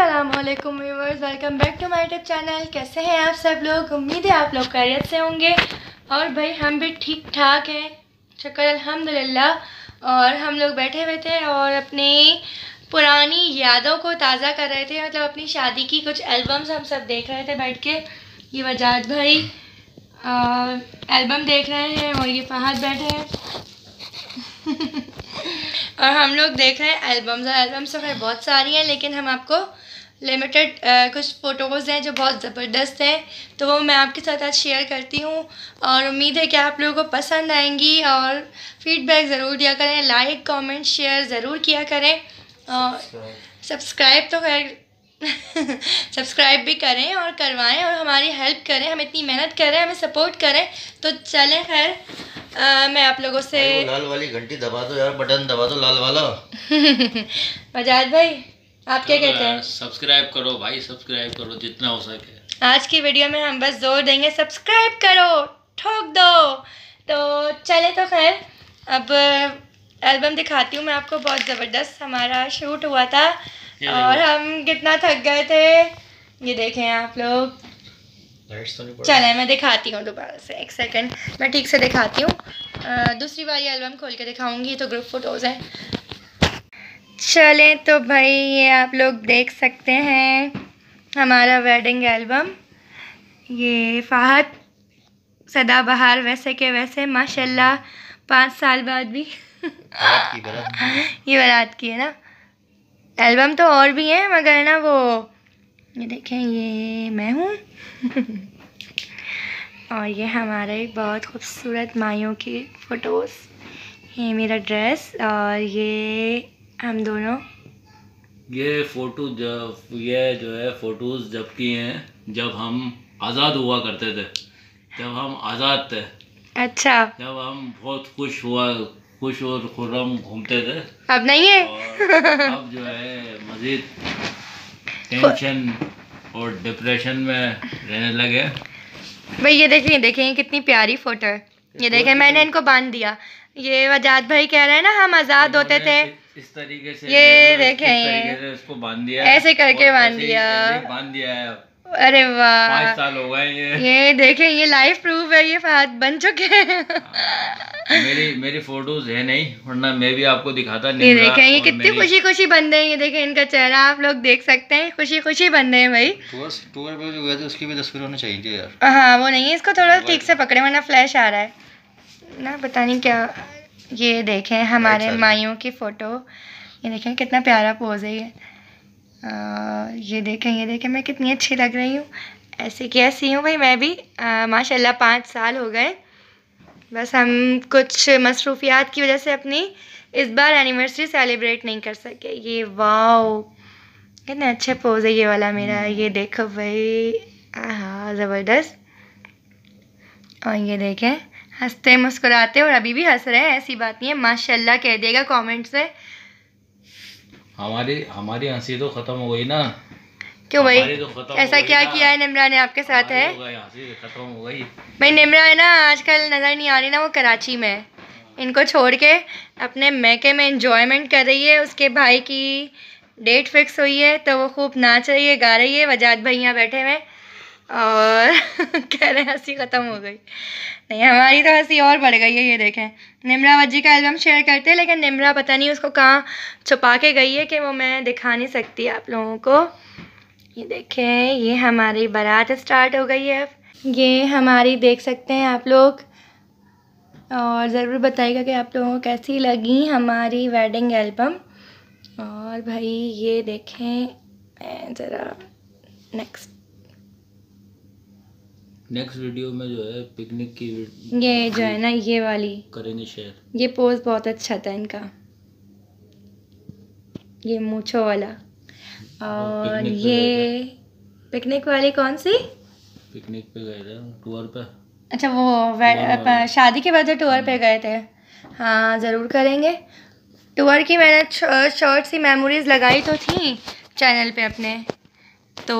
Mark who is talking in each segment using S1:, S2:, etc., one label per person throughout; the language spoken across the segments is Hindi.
S1: Aslam viewers welcome back to my YouTube channel कैसे हैं आप सब लोग उम्मीद है आप लोग खैरियत से होंगे और भाई हम भी ठीक ठाक हैं शक्कर अल्हम्दुलिल्लाह और हम लोग बैठे हुए थे और अपने पुरानी यादों को ताज़ा कर रहे थे मतलब अपनी शादी की कुछ एल्बम्स हम सब देख रहे थे बैठ के ये वजात भाई आ, एल्बम देख रहे हैं और ये फहद बैठे हैं और हम लोग देख रहे हैं एल्बम्स और एल्बम्स तो बहुत सारी हैं लेकिन हम आपको लिमिटेड uh, कुछ फ़ोटोज़ हैं जो बहुत ज़बरदस्त हैं तो वो मैं आपके साथ आज शेयर करती हूँ और उम्मीद है कि आप लोगों को पसंद आएंगी और फीडबैक ज़रूर दिया करें लाइक कमेंट शेयर ज़रूर किया करें और सब्सक्राइब तो खैर सब्सक्राइब भी करें और करवाएं और हमारी हेल्प करें हम इतनी मेहनत करें हमें सपोर्ट करें तो चलें खैर मैं आप लोगों से लाल वाली घंटी दबा दो यार बटन दबा दो लाल वाला बजाज भाई आप क्या कहते हैं सब्सक्राइब करो भाई सब्सक्राइब करो जितना हो सके आज की वीडियो में हम बस जोर देंगे सब्सक्राइब करो ठोक दो तो चले तो खैर अब एल्बम दिखाती हूँ मैं आपको बहुत ज़बरदस्त हमारा शूट हुआ था और हम कितना थक गए थे ये देखें आप लोग तो चले मैं दिखाती हूँ दोबारा से एक सेकंड मैं ठीक से दिखाती हूँ दूसरी बार ये एल्बम खोल के दिखाऊंगी तो ग्रुप फोटोज़ हैं चलें तो भाई ये आप लोग देख सकते हैं हमारा वेडिंग एल्बम ये फ़ाहत सदाबहार वैसे के वैसे माशाल्लाह पाँच साल बाद भी ये बरात की है ना एल्बम तो और भी है मगर ना वो ये देखें ये मैं हूँ और ये हमारे बहुत खूबसूरत माइयों की फ़ोटोज़ ये मेरा ड्रेस और ये हम दोनों ये फोटो जब ये जो है फोटोज जब की हैं जब हम आज़ाद हुआ करते थे जब हम आज़ाद थे अच्छा जब हम बहुत खुश हुआ खुश और खुर्रम घूमते थे अब नहीं है अब जो है मज़ीद टेंशन और डिप्रेशन में रहने लगे भाई ये देखें देखें कितनी प्यारी फ़ोटो है ये देखें मैंने इनको बांध दिया ये आजाद भाई कह रहे हैं ना हम आजाद होते थे इस तरीके से ये देखे इसको बांध दिया ऐसे करके बांध दिया बांध दिया है अरे वाह साल हो गए ये ये देखें ये लाइफ प्रूफ है ये फहद बन चुके हैं हाँ। मेरी मेरी फोटोज है नहीं वरना मैं भी आपको दिखाता नहीं ये देखें ये कितनी खुशी खुशी बंदे हैं ये देखें इनका चेहरा आप लोग देख सकते हैं खुशी खुशी बंदे हैं भाई टूर पे जो गए थे उसकी भी तस्वीर होनी चाहिए यार हाँ वो नहीं है इसको थोड़ा हाँ, ठीक से पकड़े वरना फ्लैश आ रहा है ना पता नहीं क्या ये देखें हमारे अच्छा माइयों की फ़ोटो ये देखें कितना प्यारा पोज़ है ये ये देखें ये देखें मैं कितनी अच्छी लग रही हूँ ऐसे कैसी ऐसी हूँ भाई मैं भी माशाल्लाह पाँच साल हो गए बस हम कुछ मसरूफियात की वजह से अपनी इस बार एनिवर्सरी सेलिब्रेट नहीं कर सके ये वाओ कितने अच्छे पोज है ये वाला मेरा हम्म। ये देखो भाई हाँ ज़बरदस्त और ये देखें हंसते मुस्कुराते और अभी भी हंस रहे हैं ऐसी बात नहीं है माशाल्लाह कह देगा कमेंट से हमारी हमारी हंसी तो ख़त्म हो गई ना
S2: क्यों भाई तो ऐसा क्या किया है
S1: निमरा ने आपके साथ है तो खत्म हो गई भाई निमरा है ना आजकल नज़र नहीं आ रही ना वो कराची में है इनको छोड़ के अपने मैके में इंजॉयमेंट कर रही है उसके भाई की डेट फिक्स हुई है तो वो खूब नाच रही है गा रही है वजाद भैया बैठे हुए और कह रहे हैं हंसी ख़त्म हो गई नहीं हमारी तो हंसी और बढ़ गई है ये देखें निमरा जी का एल्बम शेयर करते हैं लेकिन निमरा पता नहीं उसको कहाँ छुपा के गई है कि वो मैं दिखा नहीं सकती आप लोगों को ये देखें ये हमारी बारात स्टार्ट हो गई है ये हमारी देख सकते हैं आप लोग और ज़रूर बताइएगा कि आप लोगों को कैसी लगी हमारी वेडिंग एल्बम और भाई ये देखें ज़रा नेक्स्ट नेक्स्ट वीडियो में जो है पिकनिक की ये जो है ना ये वाली करेंगे शेयर ये पोज बहुत अच्छा था इनका ये मूछो वाला और ये पिकनिक वाली कौन सी पिकनिक पे गए थे टूर पे अच्छा वो शादी के बाद जो टूर पे गए थे हाँ ज़रूर करेंगे टूर की मैंने शॉर्ट सी मेमोरीज़ लगाई तो थी चैनल पे अपने तो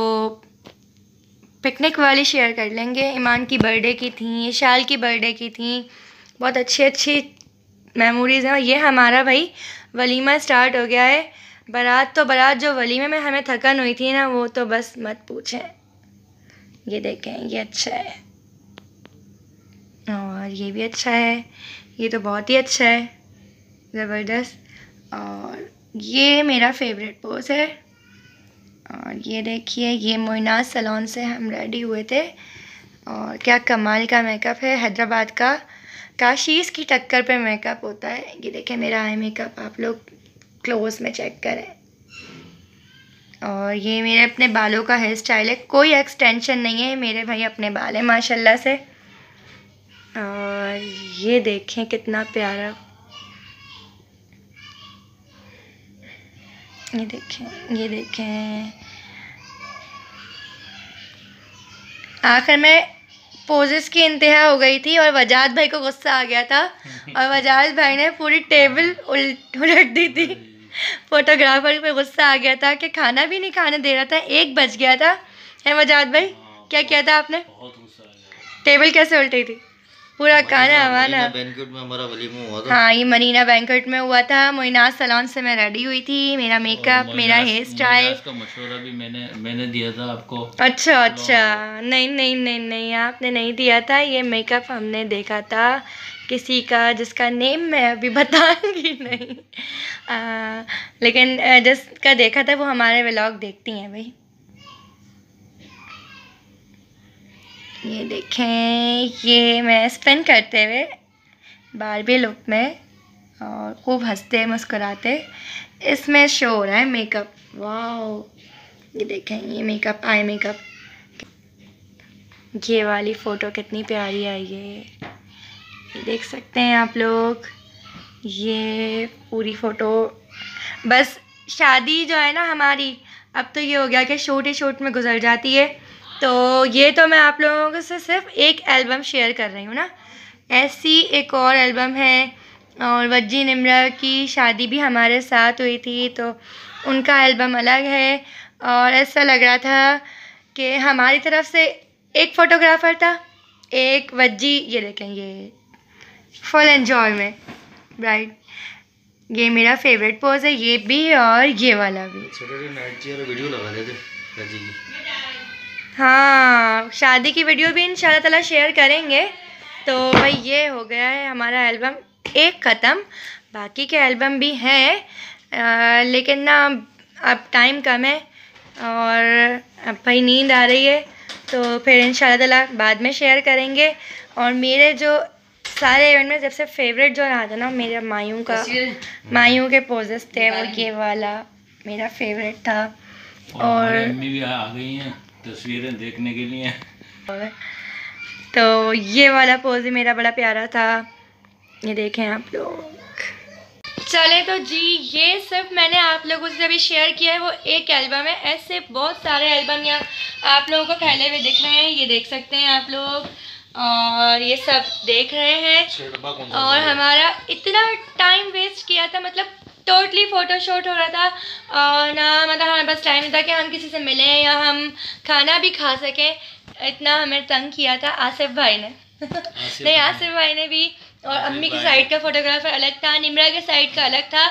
S1: पिकनिक वाली शेयर कर लेंगे ईमान की बर्थडे की थी शाल की बर्थडे की थी बहुत अच्छी अच्छी मेमोरीज़ हैं ये हमारा भाई वलीमा स्टार्ट हो गया है बारात तो बारात जो वलीमे में हमें थकन हुई थी ना वो तो बस मत पूछें ये देखें ये अच्छा है और ये भी अच्छा है ये तो बहुत ही अच्छा है ज़बरदस्त और ये मेरा फेवरेट पोज है और ये देखिए ये मोइना सलोन से हम रेडी हुए थे और क्या कमाल का मेकअप है हैदराबाद का काशीज़ की टक्कर पे मेकअप होता है ये देखिए मेरा आई मेकअप आप लोग क्लोज में चेक करें और ये मेरे अपने बालों का हेयर स्टाइल है कोई एक्सटेंशन नहीं है मेरे भाई अपने बाल हैं माशाल्लाह से और ये देखें कितना प्यारा ये देखें ये देखें आखिर में पोजेस की इंतहा हो गई थी और वजाद भाई को गुस्सा आ गया था और वजाद भाई ने पूरी टेबल उलट दी थी फोटोग्राफर पे गुस्सा आ गया था कि खाना भी नहीं खाने दे रहा था एक बज गया था है वजाद भाई हाँ, क्या किया था आपने टेबल कैसे उल्टी थी पूरा खाना वाना बैंकेट में हमारा वलीमा हुआ था हाँ ये मरीना बैंकेट में हुआ था मोइनाज सलोन से मैं रेडी हुई थी मेरा मेकअप मेरा हेयर स्टाइल का मशवरा भी मैंने मैंने दिया था आपको अच्छा तो अच्छा नहीं नहीं नहीं नहीं आपने नहीं दिया था ये मेकअप हमने देखा था किसी का जिसका नेम मैं अभी बताऊंगी नहीं आ, लेकिन जिसका देखा था वो हमारे व्लॉग देखती हैं भाई ये देखें ये मैं स्पिन करते हुए बारबी लुक में और खूब हंसते मुस्कुराते इसमें शो हो रहा है मेकअप वाह ये देखें ये मेकअप आई मेकअप ये वाली फ़ोटो कितनी प्यारी आई है ये देख सकते हैं आप लोग ये पूरी फ़ोटो बस शादी जो है ना हमारी अब तो ये हो गया कि शॉर्ट ही शॉर्ट में गुजर जाती है तो ये तो मैं आप लोगों से सिर्फ एक एल्बम शेयर कर रही हूँ ना ऐसी एक और एल्बम है और वज्जी निमरा की शादी भी हमारे साथ हुई थी तो उनका एल्बम अलग है और ऐसा लग रहा था कि हमारी तरफ से एक फ़ोटोग्राफ़र था एक वज्जी ये देखें ये फुल एन्जॉय में ब्राइट ये मेरा फेवरेट पोज है ये भी और ये वाला भी वीडियो लगा देते हाँ शादी की वीडियो भी इन ताला शेयर करेंगे तो भाई ये हो गया है हमारा एल्बम एक ख़त्म बाकी के एल्बम भी हैं लेकिन ना अब टाइम कम है और अब भाई नींद आ रही है तो फिर इन ताला बाद में शेयर करेंगे और मेरे जो सारे इवेंट में सबसे फेवरेट जो रहा था ना मेरा मायूँ का मायों के पोजेस थे वो ये वाला मेरा फेवरेट था और, और भी आ गई हैं तस्वीरें देखने के लिए तो ये वाला पोज मेरा बड़ा प्यारा था ये देखें आप लोग चले तो जी ये सब मैंने आप लोगों से अभी शेयर किया है वो एक एल्बम है ऐसे बहुत सारे एल्बम यहाँ आप लोगों को फैले हुए दिख रहे हैं ये देख सकते हैं आप लोग और ये सब देख रहे हैं और हमारा इतना टाइम वेस्ट किया था मतलब टोटली फ़ोटो शूट हो रहा था और ना मतलब हमारे पास टाइम नहीं था कि हम किसी से मिलें या हम खाना भी खा सकें इतना हमें तंग किया था आसिफ भाई ने नहीं आसिफ भाई ने भी और अम्मी की साइड का फोटोग्राफर अलग था निमरा के साइड का अलग था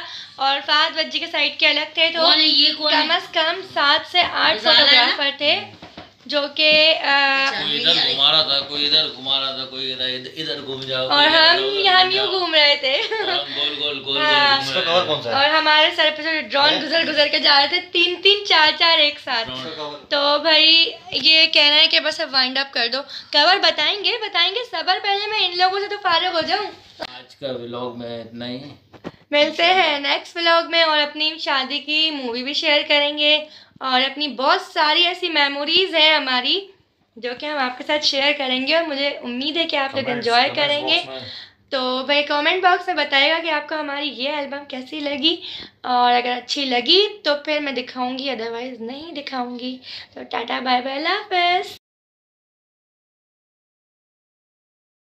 S1: और फाद वज्जी के साइड के अलग थे तो कम अज़ कम सात से आठ फोटोग्राफर थे जो के अच्छा, कोई इधर घुमा रहा था कोई इधर घुमा रहा था कोई इधर घूम जाओ और हम यहाँ यू घूम रहे थे हाँ, गोल गोल गोल हाँ। और हमारे सर पे ड्रोन गुजर गुजर के जा रहे थे तीन तीन चार चार एक साथ तो भाई ये कहना है कि बस अब वाइंड अप कर दो कवर बताएंगे बताएंगे सबर पहले मैं इन लोगों से तो फारग हो जाऊँ आज का व्लॉग में इतना ही मिलते हैं नेक्स्ट व्लॉग में और अपनी शादी की मूवी भी शेयर करेंगे और अपनी बहुत सारी ऐसी मेमोरीज़ हैं हमारी जो कि हम आपके साथ शेयर करेंगे और मुझे उम्मीद है कि आप लोग इन्जॉय करेंगे तो भाई कमेंट बॉक्स में बताएगा कि आपको हमारी ये एल्बम कैसी लगी और अगर अच्छी लगी तो फिर मैं दिखाऊंगी अदरवाइज़ नहीं दिखाऊंगी तो टाटा बाय बाय हाफ